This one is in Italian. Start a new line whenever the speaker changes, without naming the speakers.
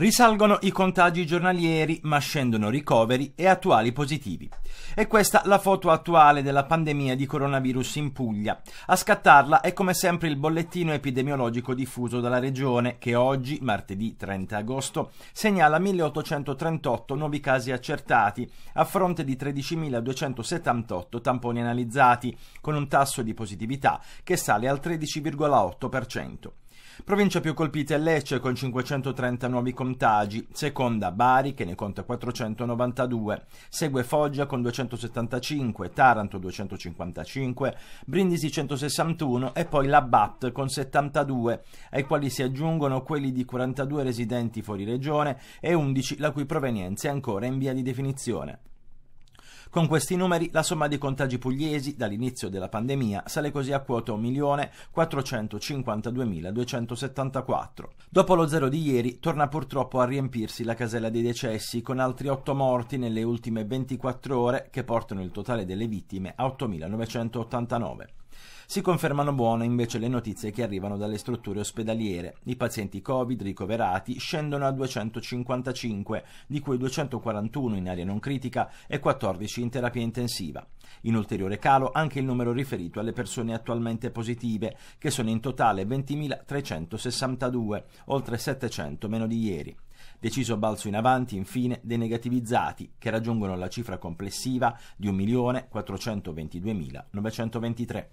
Risalgono i contagi giornalieri, ma scendono ricoveri e attuali positivi. E questa la foto attuale della pandemia di coronavirus in Puglia. A scattarla è come sempre il bollettino epidemiologico diffuso dalla regione, che oggi, martedì 30 agosto, segnala 1838 nuovi casi accertati, a fronte di 13.278 tamponi analizzati, con un tasso di positività che sale al 13,8%. Provincia più colpita è Lecce con 530 nuovi contagi, seconda Bari che ne conta 492, segue Foggia con 275, Taranto 255, Brindisi 161 e poi la con 72, ai quali si aggiungono quelli di 42 residenti fuori regione e 11 la cui provenienza è ancora in via di definizione. Con questi numeri la somma dei contagi pugliesi dall'inizio della pandemia sale così a quota 1.452.274. Dopo lo zero di ieri torna purtroppo a riempirsi la casella dei decessi con altri 8 morti nelle ultime 24 ore che portano il totale delle vittime a 8.989. Si confermano buone invece le notizie che arrivano dalle strutture ospedaliere. I pazienti Covid ricoverati scendono a 255, di cui 241 in area non critica e 14 in terapia intensiva. In ulteriore calo anche il numero riferito alle persone attualmente positive, che sono in totale 20.362, oltre 700 meno di ieri. Deciso balzo in avanti, infine, dei negativizzati, che raggiungono la cifra complessiva di 1.422.923.